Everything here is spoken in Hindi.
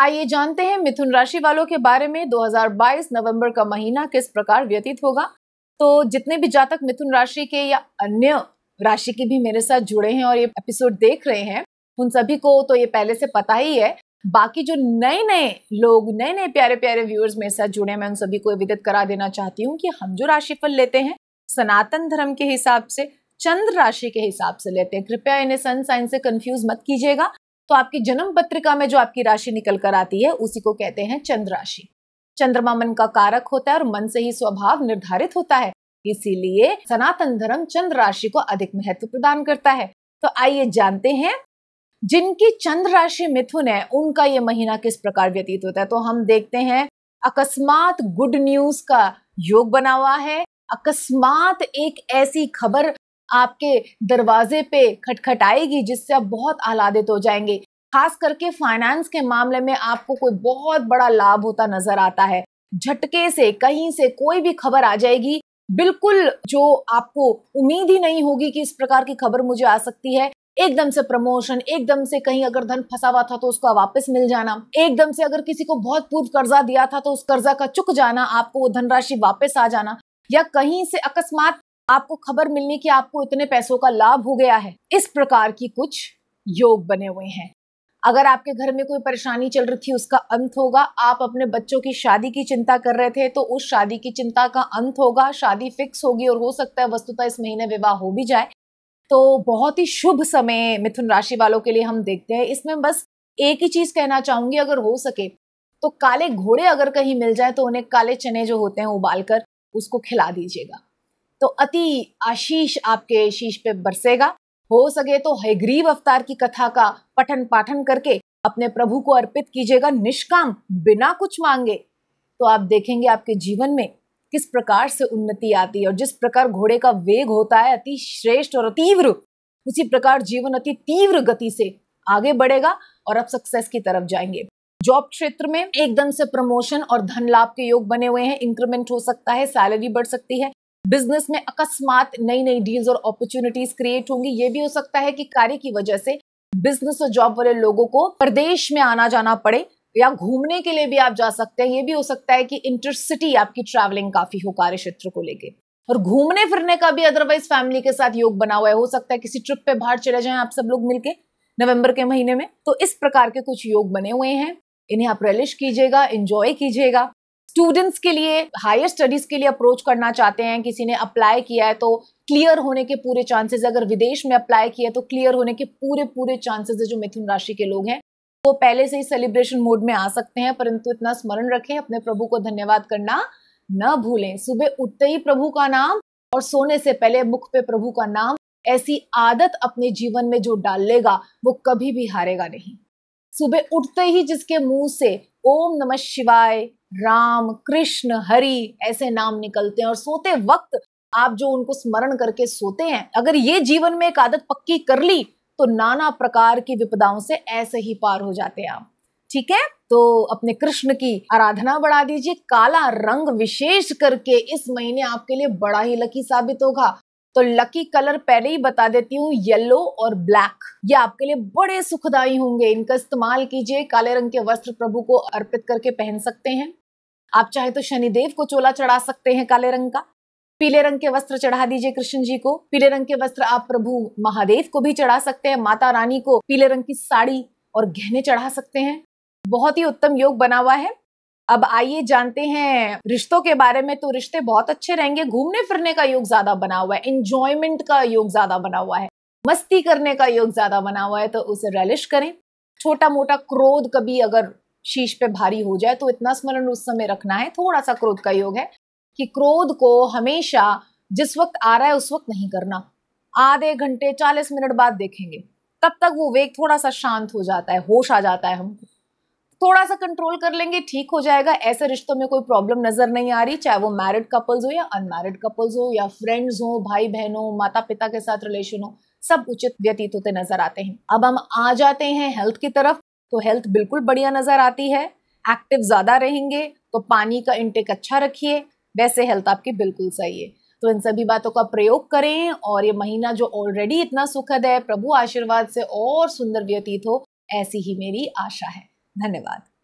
आइए जानते हैं मिथुन राशि वालों के बारे में 2022 नवंबर का महीना किस प्रकार व्यतीत होगा तो जितने भी जातक मिथुन राशि के या अन्य राशि के भी मेरे साथ जुड़े हैं और ये एपिसोड देख रहे हैं उन सभी को तो ये पहले से पता ही है बाकी जो नए नए लोग नए नए प्यारे प्यारे व्यूअर्स मेरे साथ जुड़े हैं मैं उन सभी को विदित करा देना चाहती हूँ कि हम जो राशिफल लेते हैं सनातन धर्म के हिसाब से चंद्र राशि के हिसाब से लेते हैं कृपया इन्हें सन साइन से कंफ्यूज मत कीजिएगा तो आपकी जन्म पत्रिका में जो आपकी राशि निकल कर आती है उसी को कहते हैं चंद्र राशि चंद्रमा मन का कारक होता है और मन से ही स्वभाव निर्धारित होता है इसीलिए सनातन धर्म चंद्र राशि को अधिक महत्व प्रदान करता है तो आइए जानते हैं जिनकी चंद्र राशि मिथुन है उनका ये महीना किस प्रकार व्यतीत होता है तो हम देखते हैं अकस्मात गुड न्यूज का योग बना हुआ है अकस्मात एक ऐसी खबर आपके दरवाजे पे खटखटाएगी जिससे आप बहुत आह्लादित हो जाएंगे खास करके फाइनेंस के मामले में आपको कोई बहुत बड़ा लाभ होता नजर आता है झटके से कहीं से कोई भी खबर आ जाएगी बिल्कुल जो आपको उम्मीद ही नहीं होगी कि इस प्रकार की खबर मुझे आ सकती है एकदम से प्रमोशन एकदम से कहीं अगर धन फंसा हुआ था तो उसका वापस मिल जाना एकदम से अगर किसी को बहुत पूर्व कर्जा दिया था तो उस कर्जा का चुक जाना आपको वो धनराशि वापस आ जाना या कहीं से अकस्मात आपको खबर मिलनी कि आपको इतने पैसों का लाभ हो गया है इस प्रकार की कुछ योग बने हुए हैं अगर आपके घर में कोई परेशानी चल रही थी उसका अंत होगा आप अपने बच्चों की शादी की चिंता कर रहे थे तो उस शादी की चिंता का अंत होगा शादी फिक्स होगी और हो सकता है वस्तुतः इस महीने विवाह हो भी जाए तो बहुत ही शुभ समय मिथुन राशि वालों के लिए हम देखते हैं इसमें बस एक ही चीज कहना चाहूंगी अगर हो सके तो काले घोड़े अगर कहीं मिल जाए तो उन्हें काले चने जो होते हैं उबाल कर उसको खिला दीजिएगा तो अति आशीष आपके शीश पे बरसेगा हो सके तो हैग्रीव अवतार की कथा का पठन पाठन करके अपने प्रभु को अर्पित कीजिएगा निष्काम बिना कुछ मांगे तो आप देखेंगे आपके जीवन में किस प्रकार से उन्नति आती है और जिस प्रकार घोड़े का वेग होता है अति श्रेष्ठ और तीव्र उसी प्रकार जीवन अति तीव्र गति से आगे बढ़ेगा और आप सक्सेस की तरफ जाएंगे जॉब क्षेत्र में एकदम से प्रमोशन और धन लाभ के योग बने हुए हैं इंक्रीमेंट हो सकता है सैलरी बढ़ सकती है बिजनेस में अकस्मात नई नई डील्स और अपॉर्चुनिटीज क्रिएट होंगी ये भी हो सकता है कि कार्य की वजह से बिजनेस और जॉब वाले लोगों को प्रदेश में आना जाना पड़े या घूमने के लिए भी आप जा सकते हैं ये भी हो सकता है कि इंटरसिटी आपकी ट्रैवलिंग काफी हो कार्य क्षेत्र को लेके और घूमने फिरने का भी अदरवाइज फैमिली के साथ योग बना हुआ है हो सकता है किसी ट्रिप पे बाहर चले जाएं आप सब लोग मिलके नवंबर के महीने में तो इस प्रकार के कुछ योग बने हुए हैं इन्हें आप रेलिश कीजिएगा इंजॉय कीजिएगा स्टूडेंट्स के लिए हायर स्टडीज के लिए अप्रोच करना चाहते हैं किसी ने अप्लाई किया है तो क्लियर होने के पूरे चांसेस अगर विदेश में अप्लाई किया तो क्लियर होने के पूरे पूरे चांसेस है जो मिथुन राशि के लोग हैं वो पहले से ही सेलिब्रेशन मोड में आ सकते हैं परंतु इतना स्मरण रखें अपने प्रभु को धन्यवाद करना न भूलें सुबह उठते ही प्रभु का नाम और सोने से पहले मुख पे प्रभु का नाम ऐसी आदत अपने जीवन में जो डाल लेगा वो कभी भी हारेगा नहीं सुबह उठते ही जिसके मुंह से ओम नमः शिवाय राम कृष्ण हरि ऐसे नाम निकलते हैं और सोते वक्त आप जो उनको स्मरण करके सोते हैं अगर ये जीवन में एक आदत पक्की कर ली तो नाना प्रकार की विपदाओं से ऐसे ही पार हो जाते हैं आप ठीक है तो अपने कृष्ण की आराधना बढ़ा दीजिए काला रंग विशेष करके इस महीने आपके लिए बड़ा ही लकी साबित होगा तो लकी कलर पहले ही बता देती हूँ येलो और ब्लैक ये आपके लिए बड़े सुखदायी होंगे इनका इस्तेमाल कीजिए काले रंग के वस्त्र प्रभु को अर्पित करके पहन सकते हैं आप चाहे तो शनिदेव को चोला चढ़ा सकते हैं काले रंग का पीले रंग के वस्त्र चढ़ा दीजिए कृष्ण जी को पीले रंग के वस्त्र आप प्रभु महादेव को भी चढ़ा सकते हैं माता रानी को पीले रंग की साड़ी और गहने चढ़ा सकते हैं बहुत ही उत्तम योग बना हुआ है अब आइए जानते हैं रिश्तों के बारे में तो रिश्ते बहुत अच्छे रहेंगे घूमने फिरने का योग ज्यादा बना हुआ है इंजॉयमेंट का योग ज्यादा बना हुआ है मस्ती करने का योग ज्यादा बना हुआ है तो उसे रैलिश करें छोटा मोटा क्रोध कभी अगर शीश पे भारी हो जाए तो इतना स्मरण उस समय रखना है थोड़ा सा क्रोध का योग है कि क्रोध को हमेशा जिस वक्त आ रहा है उस वक्त नहीं करना आधे घंटे चालीस मिनट बाद देखेंगे तब तक वो वेग थोड़ा सा शांत हो जाता है होश आ जाता है हमको थोड़ा सा कंट्रोल कर लेंगे ठीक हो जाएगा ऐसे रिश्तों में कोई प्रॉब्लम नजर नहीं आ रही चाहे वो मैरिड कपल्स हो या अनमैरिड कपल्स हो या फ्रेंड्स हो भाई बहनों माता पिता के साथ रिलेशन हो सब उचित व्यतीत होते नजर आते हैं अब हम आ जाते हैं हेल्थ की तरफ तो हेल्थ बिल्कुल बढ़िया नजर आती है एक्टिव ज़्यादा रहेंगे तो पानी का इंटेक अच्छा रखिए वैसे हेल्थ आपकी बिल्कुल सही है तो इन सभी बातों का प्रयोग करें और ये महीना जो ऑलरेडी इतना सुखद है प्रभु आशीर्वाद से और सुंदर व्यतीत हो ऐसी ही मेरी आशा है धन्यवाद